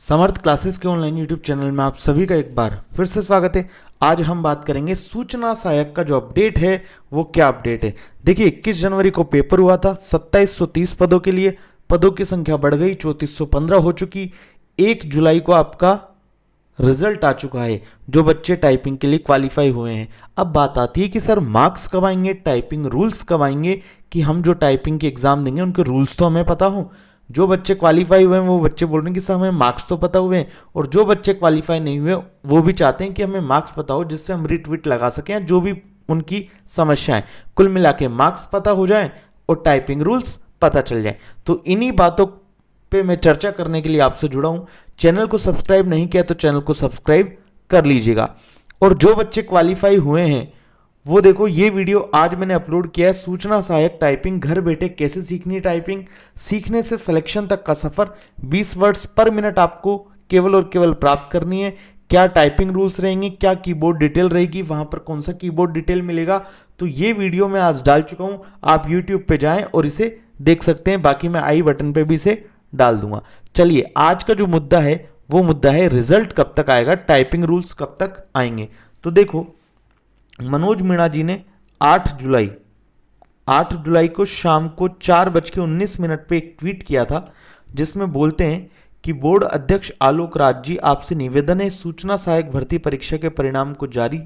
समर्थ classes के online YouTube channel में आप सभी का एक बार फिर से स्वागत है आज हम बात करेंगे सूचना सहायक का जो अपडेट है वो क्या अपडेट है देखिए 21 जनवरी को पेपर हुआ था 2730 पदों के लिए पदों की संख्या बढ़ गई 3415 हो चुकी एक जुलाई को आपका रिजल्ट आ चुका है जो बच्चे टाइपिंग के लिए क्वालिफाई हुए हैं अब बात आती है कि सर मार्क्स कब आएंगे टाइपिंग रूल्स कब आएंगे कि हम जो टाइपिंग के एग्ज़ाम देंगे उनके रूल्स तो हमें पता हूँ जो बच्चे क्वालिफाई हुए हैं वो बच्चे बोल रहे हैं कि सर हमें मार्क्स तो पता हुए हैं और जो बच्चे क्वालिफाई नहीं हुए वो भी चाहते हैं कि हमें मार्क्स पता हो जिससे हम रिट्वीट लगा सकें या जो भी उनकी समस्याएं कुल मिला के मार्क्स पता हो जाए और टाइपिंग रूल्स पता चल जाए तो इन्हीं बातों पे मैं चर्चा करने के लिए आपसे जुड़ा हूँ चैनल को सब्सक्राइब नहीं किया तो चैनल को सब्सक्राइब कर लीजिएगा और जो बच्चे क्वालिफाई हुए हैं वो देखो ये वीडियो आज मैंने अपलोड किया है सूचना सहायक टाइपिंग घर बैठे कैसे सीखनी टाइपिंग सीखने से सिलेक्शन तक का सफर 20 वर्ड्स पर मिनट आपको केवल और केवल प्राप्त करनी है क्या टाइपिंग रूल्स रहेंगे क्या कीबोर्ड डिटेल रहेगी वहां पर कौन सा कीबोर्ड डिटेल मिलेगा तो ये वीडियो मैं आज डाल चुका हूँ आप यूट्यूब पर जाएँ और इसे देख सकते हैं बाकी मैं आई बटन पर भी इसे डाल दूंगा चलिए आज का जो मुद्दा है वो मुद्दा है रिजल्ट कब तक आएगा टाइपिंग रूल्स कब तक आएंगे तो देखो मनोज मीणा जी ने 8 जुलाई 8 जुलाई को शाम को चार बज के उन्नीस मिनट पर एक ट्वीट किया था जिसमें बोलते हैं कि बोर्ड अध्यक्ष आलोक राज जी आपसे निवेदन है सूचना सहायक भर्ती परीक्षा के परिणाम को जारी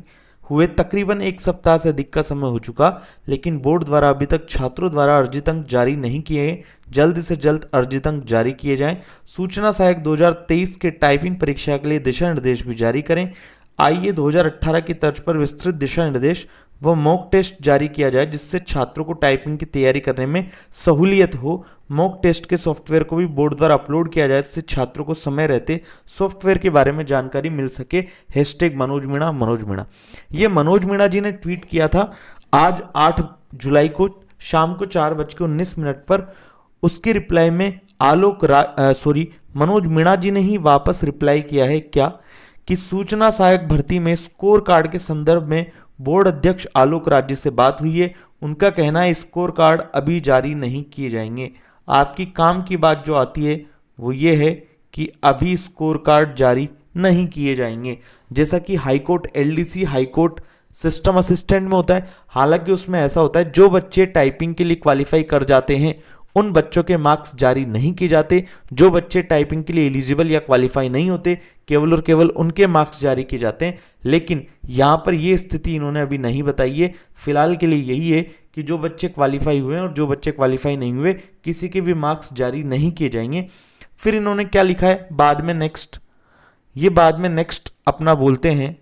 हुए तकरीबन एक सप्ताह से अधिक का समय हो चुका लेकिन बोर्ड द्वारा अभी तक छात्रों द्वारा अर्जित अंक जारी नहीं किए हैं जल्द से जल्द अर्जित अंक जारी किए जाएं सूचना सहायक 2023 के टाइपिंग परीक्षा के लिए दिशा निर्देश भी जारी करें आइए 2018 की तर्ज पर विस्तृत दिशा निर्देश व मॉक टेस्ट जारी किया जाए जिससे छात्रों को टाइपिंग की तैयारी करने में सहूलियत हो मॉक टेस्ट के सॉफ्टवेयर को भी बोर्ड द्वारा अपलोड किया जाए जिससे छात्रों को समय रहते सॉफ्टवेयर के बारे में जानकारी मिल सके हैशटैग मनोज मीणा मनोज मीणा ये मनोज मीणा जी ने ट्वीट किया था आज आठ जुलाई को शाम को चार बज के उन्नीस मिनट पर उसके रिप्लाई में आलोक सॉरी मनोज मीणा जी ने ही वापस रिप्लाई किया है क्या कि सूचना सहायक भर्ती में स्कोर कार्ड के संदर्भ में बोर्ड अध्यक्ष आलोक राज्य से बात हुई है उनका कहना है स्कोर कार्ड अभी जारी नहीं किए जाएंगे आपकी काम की बात जो आती है वो ये है कि अभी स्कोर कार्ड जारी नहीं किए जाएंगे जैसा कि high court L D C high court system assistant में होता है हालांकि उसमें ऐसा होता है जो बच्चे टाइपिंग के लिए क्वालिफाई कर जाते हैं उन बच्चों के मार्क्स जारी नहीं किए जाते जो बच्चे टाइपिंग के लिए एलिजिबल या क्वालिफाई नहीं होते केवल और केवल उनके मार्क्स जारी किए जाते हैं लेकिन यहाँ पर ये स्थिति इन्होंने अभी नहीं बताई है फिलहाल के लिए यही है कि जो बच्चे क्वालिफाई हुए हैं और जो बच्चे क्वालिफाई नहीं हुए किसी के भी मार्क्स जारी नहीं किए जाएंगे फिर इन्होंने क्या लिखा है बाद में नेक्स्ट ये बाद में नेक्स्ट अपना बोलते हैं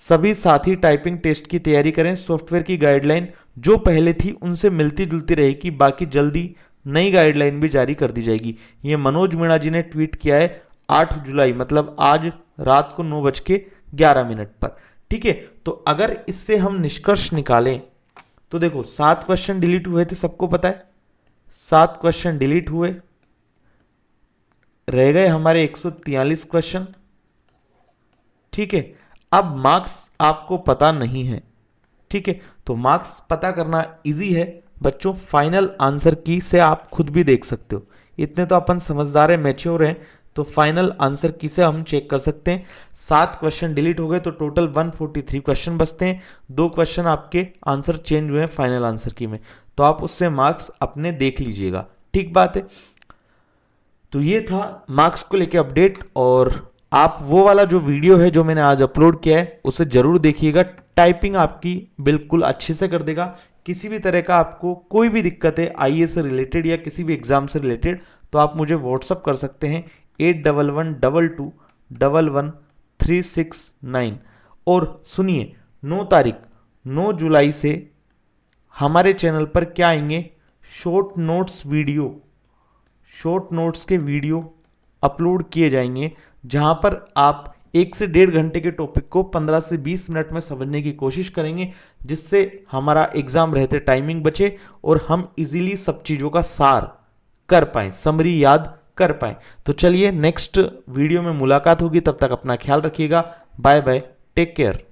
सभी साथी टाइपिंग टेस्ट की तैयारी करें सॉफ्टवेयर की गाइडलाइन जो पहले थी उनसे मिलती जुलती रहेगी बाकी जल्दी नई गाइडलाइन भी जारी कर दी जाएगी ये मनोज मीणा जी ने ट्वीट किया है 8 जुलाई मतलब आज रात को नौ बज के ग्यारह मिनट पर ठीक है तो अगर इससे हम निष्कर्ष निकालें तो देखो सात क्वेश्चन डिलीट हुए थे सबको पता है सात क्वेश्चन डिलीट हुए रह गए हमारे एक क्वेश्चन ठीक है अब मार्क्स आपको पता नहीं है ठीक है तो मार्क्स पता करना इजी है बच्चों फाइनल आंसर की से आप खुद भी देख सकते हो इतने तो अपन समझदार हैं मेच्योर हैं तो फाइनल आंसर की से हम चेक कर सकते हैं सात क्वेश्चन डिलीट हो गए तो टोटल 143 क्वेश्चन बचते हैं दो क्वेश्चन आपके आंसर चेंज हुए हैं फाइनल आंसर की में तो आप उससे मार्क्स अपने देख लीजिएगा ठीक बात है तो ये था मार्क्स को लेके अपडेट और आप वो वाला जो वीडियो है जो मैंने आज अपलोड किया है उसे ज़रूर देखिएगा टाइपिंग आपकी बिल्कुल अच्छे से कर देगा किसी भी तरह का आपको कोई भी दिक्कत है आई से रिलेटेड या किसी भी एग्ज़ाम से रिलेटेड तो आप मुझे व्हाट्सअप कर सकते हैं at double one double two double one three six nine और सुनिए नौ तारीख नौ जुलाई से हमारे चैनल पर क्या आएंगे short notes video short notes के वीडियो अपलोड किए जाएंगे जहां पर आप एक से डेढ़ घंटे के टॉपिक को पंद्रह से बीस मिनट में समझने की कोशिश करेंगे जिससे हमारा एग्जाम रहते टाइमिंग बचे और हम इजीली सब चीज़ों का सार कर पाए समरी याद कर पाए तो चलिए नेक्स्ट वीडियो में मुलाकात होगी तब तक अपना ख्याल रखिएगा बाय बाय टेक केयर